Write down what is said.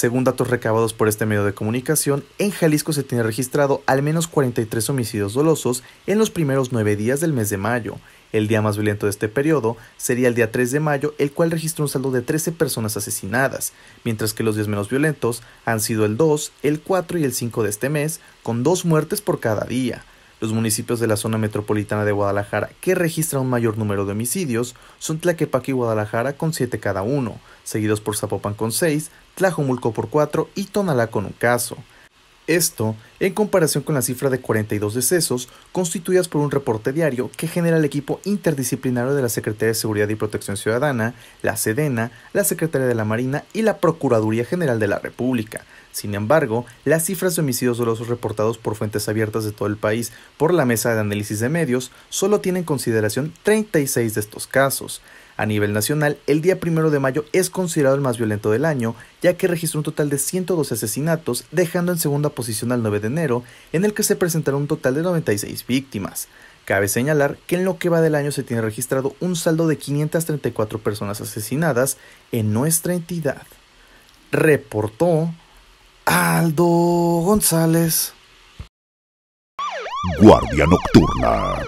Según datos recabados por este medio de comunicación, en Jalisco se tiene registrado al menos 43 homicidios dolosos en los primeros nueve días del mes de mayo. El día más violento de este periodo sería el día 3 de mayo, el cual registró un saldo de 13 personas asesinadas, mientras que los días menos violentos han sido el 2, el 4 y el 5 de este mes, con dos muertes por cada día. Los municipios de la zona metropolitana de Guadalajara que registran un mayor número de homicidios son Tlaquepaque y Guadalajara con 7 cada uno, seguidos por Zapopan con 6, Tlajomulco por 4 y Tonalá con un caso. Esto en comparación con la cifra de 42 decesos constituidas por un reporte diario que genera el equipo interdisciplinario de la Secretaría de Seguridad y Protección Ciudadana, la SEDENA, la Secretaría de la Marina y la Procuraduría General de la República. Sin embargo, las cifras de homicidios dolosos reportados por fuentes abiertas de todo el país por la Mesa de Análisis de Medios solo tienen en consideración 36 de estos casos. A nivel nacional, el día primero de mayo es considerado el más violento del año, ya que registró un total de 112 asesinatos, dejando en segunda posición al 9 de enero, en el que se presentaron un total de 96 víctimas. Cabe señalar que en lo que va del año se tiene registrado un saldo de 534 personas asesinadas en nuestra entidad. Reportó Aldo González. Guardia Nocturna.